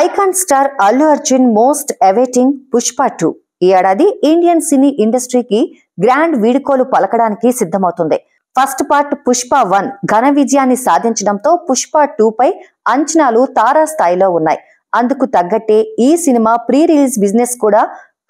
icon star Allu Arjun most awaiting Pushpa two ఈ ఏడాది Indian cine ఇండస్ట్రీకి గ్రాండ్ వీడుకోలు పలకడానికి సిద్ధమవుతుంది ఫస్ట్ పార్ట్ పుష్ప వన్ ఘన విజయాన్ని సాధించడంతో పుష్ప టూ పై అంచనాలు తారాస్థాయిలో ఉన్నాయి అందుకు తగ్గట్టే ఈ సినిమా ప్రీ రిలీజ్ బిజినెస్ కూడా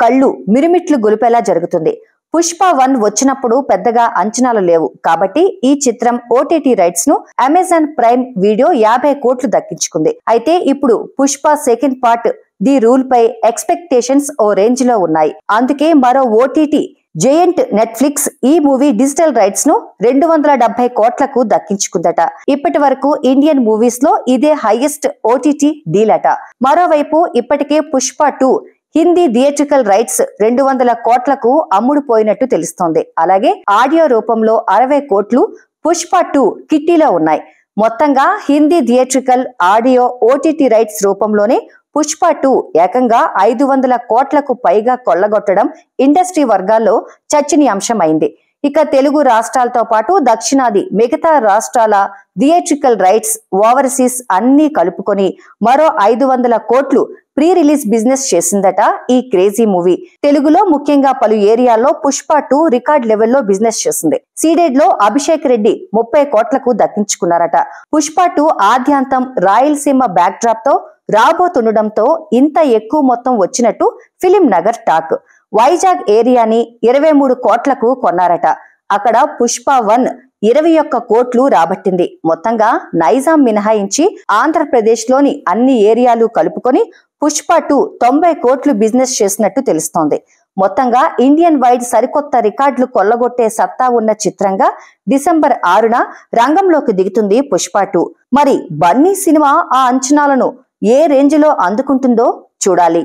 కళ్ళు మిరుమిట్లు గొలిపేలా జరుగుతుంది పుష్ప వన్ వచ్చినప్పుడు పెద్దగా అంచనాలు లేవు కాబట్టి ఈ చిత్రం ఓటీటీ రైట్స్ ను అమెజాన్ ప్రైమ్ వీడియో యాభై కోట్లు దక్కించుకుంది అయితే ఇప్పుడు Pushpa second part the rule పై ఎక్స్పెక్టేషన్స్ ఓ రేంజ్ లో ఉన్నాయి అందుకే మరో ఓటీటీ జయంట్ నెట్ఫ్లిక్స్ ఈ మూవీ డిజిటల్ రైట్స్ ను రెండు వందల డెబ్బై కోట్లకు దక్కించుకుందట ఇప్పటి వరకు ఇండియన్ మూవీస్ లో ఇదే హైయెస్ట్ ఓటీటీ డీలట మరోవైపు ఇప్పటికే Pushpa two Hindi theatrical rights రెండు వందల కోట్లకు అమ్ముడు పోయినట్టు తెలుస్తోంది అలాగే ఆడియో రూపంలో అరవై కోట్లు పుష్ప టూ కిట్టిలో ఉన్నాయి మొత్తంగా Hindi theatrical audio OTT rights రూపంలోనే పుష్ప టూ ఏకంగా ఐదు వందల కోట్లకు పైగా కొల్లగొట్టడం ఇండస్ట్రీ వర్గాల్లో చర్చనీయాంశమైంది ఇక తెలుగు రాష్ట్రాలతో పాటు దక్షిణాది మిగతా రాష్ట్రాల థియేట్రికల్ రైట్స్ ఓవర్సీస్ అన్నీ కలుపుకొని మరో ఐదు వందల కోట్లు ప్రీ రిలీజ్ బిజినెస్ చేసిందట ఈ క్రేజీ మూవీ తెలుగులో ముఖ్యంగా పలు ఏరియాల్లో పుష్ప టూ రికార్డ్ లెవెల్లో బిజినెస్ చేసింది సీడెడ్ లో అభిషేక్ రెడ్డి ముప్పై కోట్లకు దక్కించుకున్నారట పుష్ప టూ ఆద్యాంతం రాయలసీమ బ్యాక్ డ్రాప్ తో రాబోతుండటంతో ఇంత ఎక్కువ మొత్తం వచ్చినట్టు ఫిలిం నగర్ టాక్ వైజాగ్ ఏరియాని ఇరవై మూడు కోట్లకు కొన్నారట అక్కడ పుష్ప వన్ ఇరవై ఒక్క కోట్లు రాబట్టింది మొత్తంగా నైజాం మినహాయించి ఆంధ్రప్రదేశ్లోని అన్ని ఏరియాలు కలుపుకొని పుష్ప టూ తొంభై కోట్లు బిజినెస్ చేసినట్టు తెలుస్తోంది మొత్తంగా ఇండియన్ వైడ్ సరికొత్త రికార్డులు కొల్లగొట్టే సత్తా ఉన్న చిత్రంగా డిసెంబర్ ఆరున రంగంలోకి దిగుతుంది పుష్ప టూ మరి బన్నీ సినిమా ఆ అంచనాలను ఏ రేంజ్లో అందుకుంటుందో చూడాలి